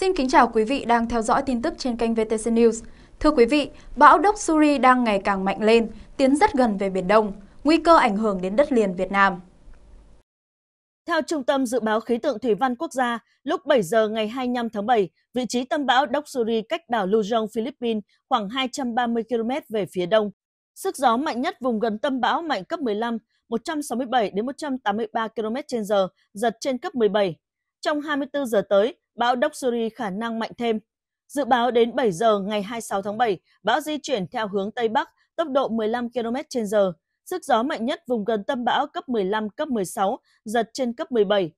Xin kính chào quý vị đang theo dõi tin tức trên kênh VTC News. Thưa quý vị, bão Đốc Suri đang ngày càng mạnh lên, tiến rất gần về Biển Đông, nguy cơ ảnh hưởng đến đất liền Việt Nam. Theo Trung tâm Dự báo Khí tượng Thủy văn Quốc gia, lúc 7 giờ ngày 25 tháng 7, vị trí tâm bão Đốc Suri cách đảo Luzon, Philippines khoảng 230 km về phía đông. Sức gió mạnh nhất vùng gần tâm bão mạnh cấp 15, 167 đến 183 km/h, giật trên cấp 17. Trong 24 giờ tới, bão Doksuri khả năng mạnh thêm. Dự báo đến 7 giờ ngày 26 tháng 7, bão di chuyển theo hướng Tây Bắc, tốc độ 15 km h sức gió mạnh nhất vùng gần tâm bão cấp 15, cấp 16, giật trên cấp 17.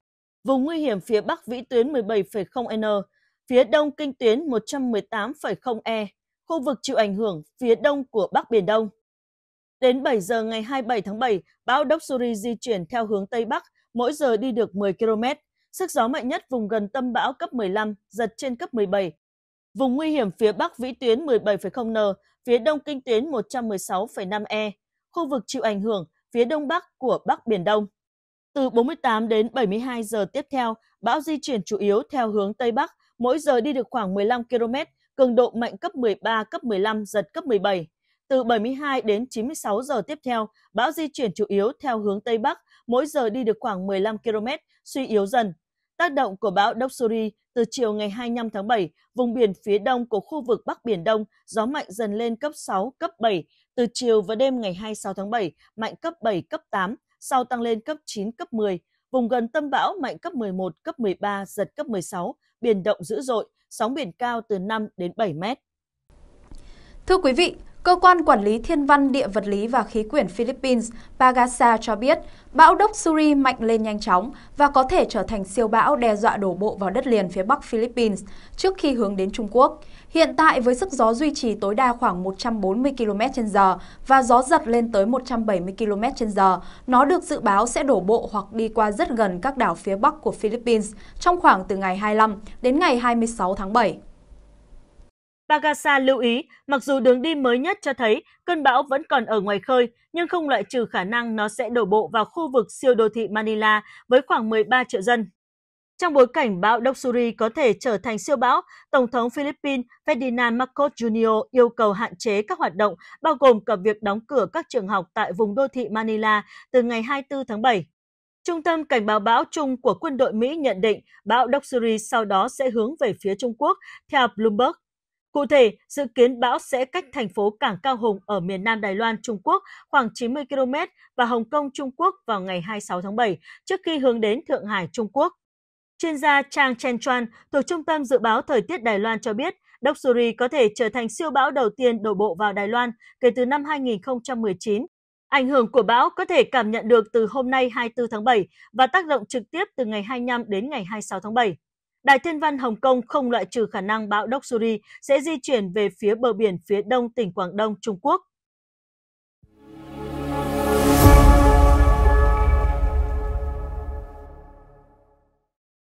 Vùng nguy hiểm phía Bắc vĩ tuyến 17,0N, phía Đông kinh tuyến 118,0E, khu vực chịu ảnh hưởng phía Đông của Bắc Biển Đông. Đến 7 giờ ngày 27 tháng 7, bão Doksuri di chuyển theo hướng Tây Bắc, mỗi giờ đi được 10 km, Sức gió mạnh nhất vùng gần tâm bão cấp 15, giật trên cấp 17. Vùng nguy hiểm phía Bắc vĩ tuyến 17,0N, phía Đông kinh tuyến 116,5E. Khu vực chịu ảnh hưởng phía Đông Bắc của Bắc Biển Đông. Từ 48 đến 72 giờ tiếp theo, bão di chuyển chủ yếu theo hướng Tây Bắc, mỗi giờ đi được khoảng 15 km, cường độ mạnh cấp 13, cấp 15, giật cấp 17. Từ 72 đến 96 giờ tiếp theo, bão di chuyển chủ yếu theo hướng Tây Bắc, mỗi giờ đi được khoảng 15 km, suy yếu dần. Tác động của bão Doksuri từ chiều ngày 25 tháng 7, vùng biển phía đông của khu vực Bắc Biển Đông, gió mạnh dần lên cấp 6, cấp 7. Từ chiều và đêm ngày 26 tháng 7, mạnh cấp 7, cấp 8, sau tăng lên cấp 9, cấp 10. Vùng gần tâm bão mạnh cấp 11, cấp 13, giật cấp 16, biển động dữ dội, sóng biển cao từ 5 đến 7 mét. Thưa quý vị, Cơ quan quản lý thiên văn địa vật lý và khí quyển Philippines Pagasa cho biết bão Đốc Suri mạnh lên nhanh chóng và có thể trở thành siêu bão đe dọa đổ bộ vào đất liền phía bắc Philippines trước khi hướng đến Trung Quốc. Hiện tại với sức gió duy trì tối đa khoảng 140 km h và gió giật lên tới 170 km h nó được dự báo sẽ đổ bộ hoặc đi qua rất gần các đảo phía bắc của Philippines trong khoảng từ ngày 25 đến ngày 26 tháng 7. Pagasa lưu ý, mặc dù đường đi mới nhất cho thấy cơn bão vẫn còn ở ngoài khơi, nhưng không loại trừ khả năng nó sẽ đổ bộ vào khu vực siêu đô thị Manila với khoảng 13 triệu dân. Trong bối cảnh bão Doksuri có thể trở thành siêu bão, Tổng thống Philippines Ferdinand Marcos Jr. yêu cầu hạn chế các hoạt động, bao gồm cả việc đóng cửa các trường học tại vùng đô thị Manila từ ngày 24 tháng 7. Trung tâm Cảnh báo bão chung của quân đội Mỹ nhận định bão Doksuri sau đó sẽ hướng về phía Trung Quốc, theo Bloomberg. Cụ thể, dự kiến bão sẽ cách thành phố Cảng Cao Hùng ở miền Nam Đài Loan, Trung Quốc khoảng 90 km và Hồng Kông, Trung Quốc vào ngày 26 tháng 7 trước khi hướng đến Thượng Hải, Trung Quốc. Chuyên gia Chang Chen Chuan thuộc Trung tâm Dự báo Thời tiết Đài Loan cho biết, Doksuri có thể trở thành siêu bão đầu tiên đổ bộ vào Đài Loan kể từ năm 2019. Ảnh hưởng của bão có thể cảm nhận được từ hôm nay 24 tháng 7 và tác động trực tiếp từ ngày 25 đến ngày 26 tháng 7. Đài Thiên văn Hồng Kông không loại trừ khả năng bão Doksuri sẽ di chuyển về phía bờ biển phía đông tỉnh Quảng Đông, Trung Quốc.